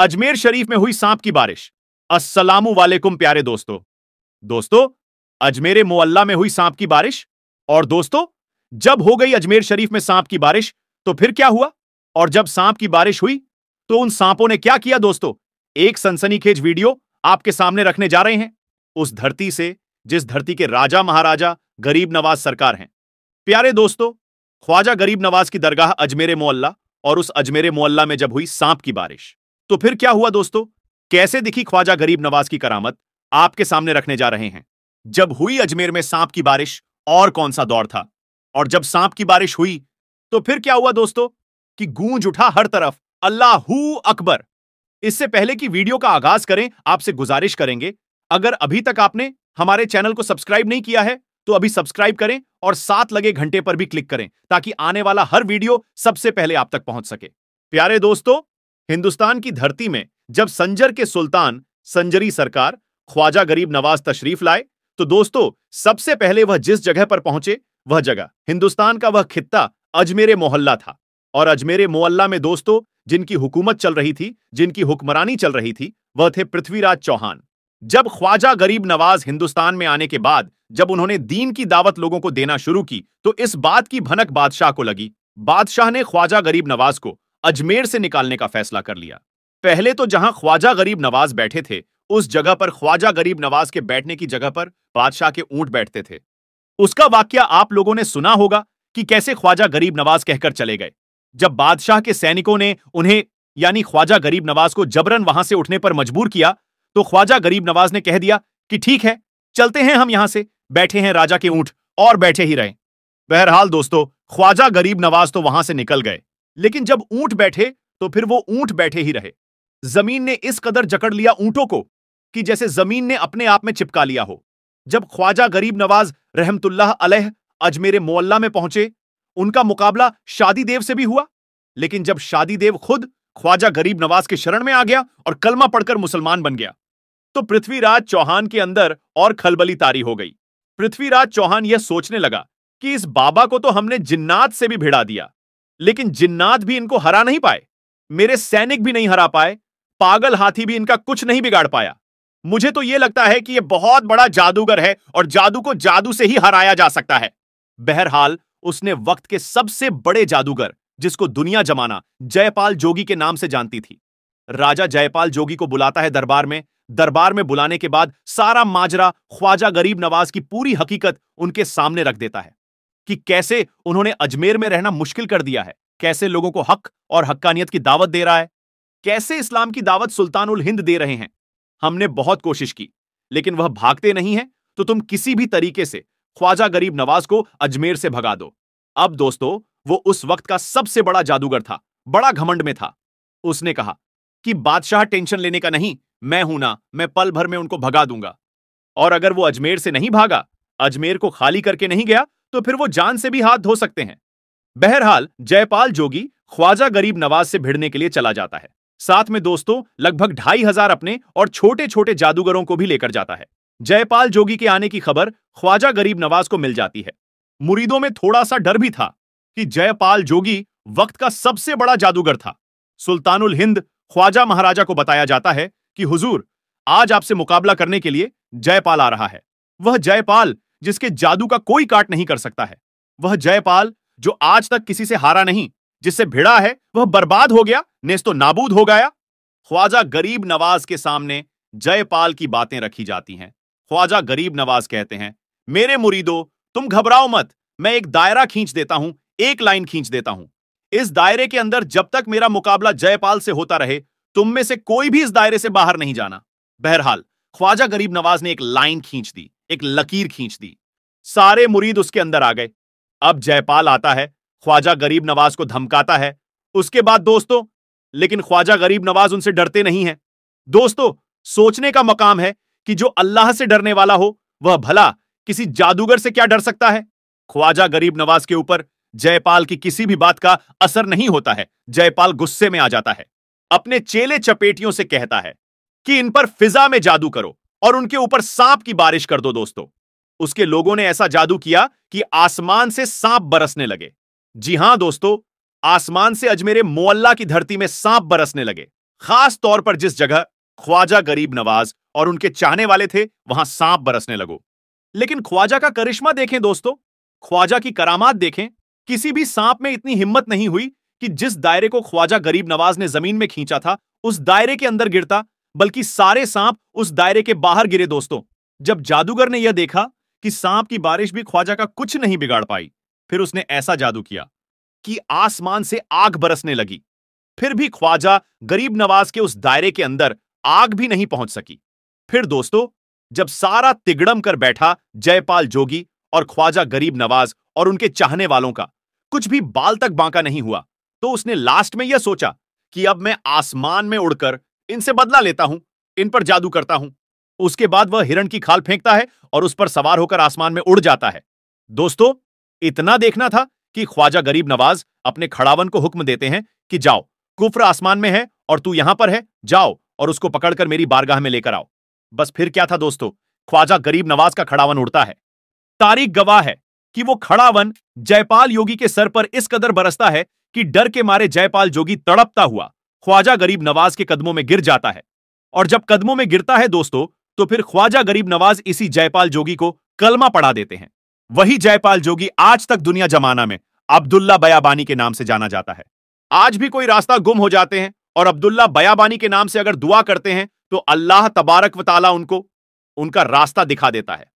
अजमेर शरीफ में हुई सांप की बारिश अस्सलाम वालेकुम प्यारे दोस्तों दोस्तों अजमेर मोअल्ला में हुई सांप की बारिश और दोस्तों जब हो गई अजमेर शरीफ में सांप की बारिश तो फिर क्या हुआ और जब सांप की बारिश हुई तो उन सांपों ने क्या किया दोस्तों एक सनसनीखेज वीडियो आपके सामने रखने जा रहे हैं उस धरती से जिस धरती के राजा महाराजा गरीब नवाज सरकार हैं प्यारे दोस्तों ख्वाजा गरीब नवाज की दरगाह अजमेर मोअल्ला और उस अजमेर मोअल्ला में जब हुई सांप की बारिश तो फिर क्या हुआ दोस्तों कैसे दिखी ख्वाजा गरीब नवाज की करामत आपके सामने रखने जा रहे हैं जब हुई अजमेर में सांप की बारिश और कौन सा दौर था और जब सांप की बारिश हुई तो फिर क्या हुआ दोस्तों कि गूंज उठा हर तरफ अल्लाहू अकबर इससे पहले कि वीडियो का आगाज करें आपसे गुजारिश करेंगे अगर अभी तक आपने हमारे चैनल को सब्सक्राइब नहीं किया है तो अभी सब्सक्राइब करें और साथ लगे घंटे पर भी क्लिक करें ताकि आने वाला हर वीडियो सबसे पहले आप तक पहुंच सके प्यारे दोस्तों हिंदुस्तान की धरती में जब संजर के सुल्तान संजरी सरकार ख्वाजा गरीब नवाज तशरीफ लाए तो दोस्तों सबसे पहले वह जिस जगह पर पहुंचे वह जगह हिंदुस्तान का वह खित्ता अजमेरे मोहल्ला था और अजमेरे मोहल्ला में दोस्तों जिनकी हुकूमत चल रही थी जिनकी हुक्मरानी चल रही थी वह थे पृथ्वीराज चौहान जब ख्वाजा गरीब नवाज हिंदुस्तान में आने के बाद जब उन्होंने दीन की दावत लोगों को देना शुरू की तो इस बात की भनक बादशाह को लगी बादशाह ने ख्वाजा गरीब नवाज को अजमेर से निकालने का फैसला कर लिया पहले तो जहां ख्वाजा गरीब नवाज बैठे थे उस जगह पर ख्वाजा गरीब नवाज के बैठने की जगह पर बादशाह के ऊंट बैठते थे उसका वाक्य आप लोगों ने सुना होगा कि कैसे ख्वाजा गरीब नवाज कहकर चले गए जब बादशाह के सैनिकों ने उन्हें यानी ख्वाजा गरीब नवाज को जबरन वहां से उठने पर मजबूर किया तो ख्वाजा गरीब नवाज ने कह दिया कि ठीक है चलते हैं हम यहां से बैठे हैं राजा के ऊंट और बैठे ही रहे बहरहाल दोस्तों ख्वाजा गरीब नवाज तो वहां से निकल गए लेकिन जब ऊंट बैठे तो फिर वो ऊंट बैठे ही रहे जमीन ने इस कदर जकड़ लिया ऊंटों को कि जैसे जमीन ने अपने आप में चिपका लिया हो जब ख्वाजा गरीब नवाज रहमतुल्लाह अलह अजमेरे मोल्ला में पहुंचे उनका मुकाबला शादी देव से भी हुआ लेकिन जब शादी देव खुद ख्वाजा गरीब नवाज के शरण में आ गया और कलमा पढ़कर मुसलमान बन गया तो पृथ्वीराज चौहान के अंदर और खलबली तारी हो गई पृथ्वीराज चौहान यह सोचने लगा कि इस बाबा को तो हमने जिन्नात से भी भिड़ा दिया लेकिन जिन्नात भी इनको हरा नहीं पाए मेरे सैनिक भी नहीं हरा पाए पागल हाथी भी इनका कुछ नहीं बिगाड़ पाया मुझे तो यह लगता है कि यह बहुत बड़ा जादूगर है और जादू को जादू से ही हराया जा सकता है बहरहाल उसने वक्त के सबसे बड़े जादूगर जिसको दुनिया जमाना जयपाल जोगी के नाम से जानती थी राजा जयपाल जोगी को बुलाता है दरबार में दरबार में बुलाने के बाद सारा माजरा ख्वाजा गरीब नवाज की पूरी हकीकत उनके सामने रख देता है कि कैसे उन्होंने अजमेर में रहना मुश्किल कर दिया है कैसे लोगों को हक और हक्कानियत की दावत दे रहा है कैसे इस्लाम की दावत सुल्तान उल हिंद दे रहे हैं हमने बहुत कोशिश की लेकिन वह भागते नहीं है तो तुम किसी भी तरीके से ख्वाजा गरीब नवाज को अजमेर से भगा दो अब दोस्तों वो उस वक्त का सबसे बड़ा जादूगर था बड़ा घमंड में था उसने कहा कि बादशाह टेंशन लेने का नहीं मैं हूं ना मैं पल भर में उनको भगा दूंगा और अगर वो अजमेर से नहीं भागा अजमेर को खाली करके नहीं गया तो फिर वो जान से भी हाथ धो सकते हैं बहरहाल जयपाल जोगी ख्वाजा गरीब नवाज से भिड़ने के लिए चला जाता है साथ में दोस्तों लगभग ढाई हजार अपने और छोटे छोटे जादूगरों को भी लेकर जाता है जयपाल जोगी के आने की खबर ख्वाजा गरीब नवाज को मिल जाती है मुरीदों में थोड़ा सा डर भी था कि जयपाल जोगी वक्त का सबसे बड़ा जादूगर था सुल्तानुल हिंद ख्वाजा महाराजा को बताया जाता है कि हुजूर आज आपसे मुकाबला करने के लिए जयपाल आ रहा है वह जयपाल जिसके जादू का कोई काट नहीं कर सकता है वह जयपाल जो आज तक किसी से हारा नहीं जिससे भिड़ा है वह बर्बाद हो गया नेस्तो तो नाबूद हो गया ख्वाजा गरीब नवाज के सामने जयपाल की बातें रखी जाती हैं ख्वाजा गरीब नवाज कहते हैं मेरे मुरीदो तुम घबराओ मत मैं एक दायरा खींच देता हूं एक लाइन खींच देता हूं इस दायरे के अंदर जब तक मेरा मुकाबला जयपाल से होता रहे तुम में से कोई भी इस दायरे से बाहर नहीं जाना बहरहाल ख्वाजा गरीब नवाज ने एक लाइन खींच दी एक लकीर खींच दी सारे मुरीद उसके अंदर आ गए अब जयपाल आता है ख्वाजा गरीब नवाज को धमकाता है उसके बाद दोस्तों लेकिन ख्वाजा गरीब नवाज उनसे डरते नहीं है दोस्तों सोचने का मकाम है कि जो अल्लाह से डरने वाला हो वह भला किसी जादूगर से क्या डर सकता है ख्वाजा गरीब नवाज के ऊपर जयपाल की किसी भी बात का असर नहीं होता है जयपाल गुस्से में आ जाता है अपने चेले चपेटियों से कहता है कि इन पर फिजा में जादू करो और उनके ऊपर सांप की बारिश कर दो दोस्तों उसके लोगों ने ऐसा जादू किया कि आसमान से सांप बरसने लगे जी हां दोस्तों आसमान से अजमेरे मोअल्ला की धरती में सांप बरसने लगे खास तौर पर जिस जगह ख्वाजा गरीब नवाज और उनके चाहने वाले थे वहां सांप बरसने लगो लेकिन ख्वाजा का करिश्मा देखें दोस्तों ख्वाजा की करामात देखें किसी भी सांप में इतनी हिम्मत नहीं हुई कि जिस दायरे को ख्वाजा गरीब नवाज ने जमीन में खींचा था उस दायरे के अंदर गिरता बल्कि सारे सांप उस दायरे के बाहर गिरे दोस्तों जब जादूगर ने यह देखा कि सांप की बारिश भी ख्वाजा का कुछ नहीं बिगाड़ पाई फिर उसने ऐसा जादू किया कि आसमान से आग बरसने लगी फिर भी ख्वाजा गरीब नवाज के उस दायरे के अंदर आग भी नहीं पहुंच सकी फिर दोस्तों जब सारा तिगड़म कर बैठा जयपाल जोगी और ख्वाजा गरीब नवाज और उनके चाहने वालों का कुछ भी बाल तक बांका नहीं हुआ तो उसने लास्ट में यह सोचा कि अब मैं आसमान में उड़कर इनसे बदला लेता हूं इन पर जादू करता हूं उसके बाद वह हिरण की खाल फेंकता है और उस पर सवार होकर आसमान में उड़ जाता है दोस्तों इतना देखना था कि ख्वाजा गरीब नवाज अपने खड़ावन को हुक्म देते हैं कि जाओ कुफ्र आसमान में है और तू यहां पर है जाओ और उसको पकड़कर मेरी बारगाह में लेकर आओ बस फिर क्या था दोस्तों ख्वाजा गरीब नवाज का खड़ावन उड़ता है तारीख गवाह है कि वो खड़ावन जयपाल योगी के सर पर इस कदर बरसता है कि डर के मारे जयपाल जोगी तड़पता हुआ ख्वाजा गरीब नवाज के कदमों में गिर जाता है और जब कदमों में गिरता है दोस्तों तो फिर ख्वाजा गरीब नवाज इसी जयपाल जोगी को कलमा पढ़ा देते हैं वही जयपाल जोगी आज तक दुनिया जमाना में अब्दुल्ला बयाबानी के नाम से जाना जाता है आज भी कोई रास्ता गुम हो जाते हैं और अब्दुल्ला बयाबानी के नाम से अगर दुआ करते हैं तो अल्लाह तबारक व ताला उनको उनका रास्ता दिखा देता है